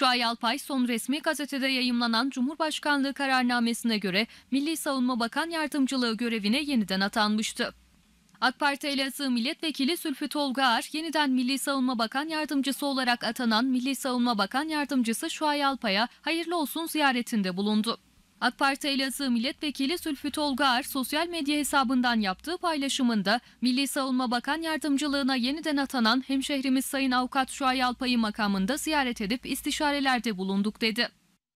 Şuay Alpay son resmi gazetede yayımlanan Cumhurbaşkanlığı kararnamesine göre Milli Savunma Bakan Yardımcılığı görevine yeniden atanmıştı. AK Parti Elazığ Milletvekili Sülfü Tolga Ar, yeniden Milli Savunma Bakan Yardımcısı olarak atanan Milli Savunma Bakan Yardımcısı Şuay Alpay'a hayırlı olsun ziyaretinde bulundu. AK Parti Elazığ Milletvekili Zülfü Tolga sosyal medya hesabından yaptığı paylaşımında Milli Savunma Bakan Yardımcılığına yeniden atanan hemşehrimiz Sayın Avukat Şuay Alpay'ı makamında ziyaret edip istişarelerde bulunduk dedi.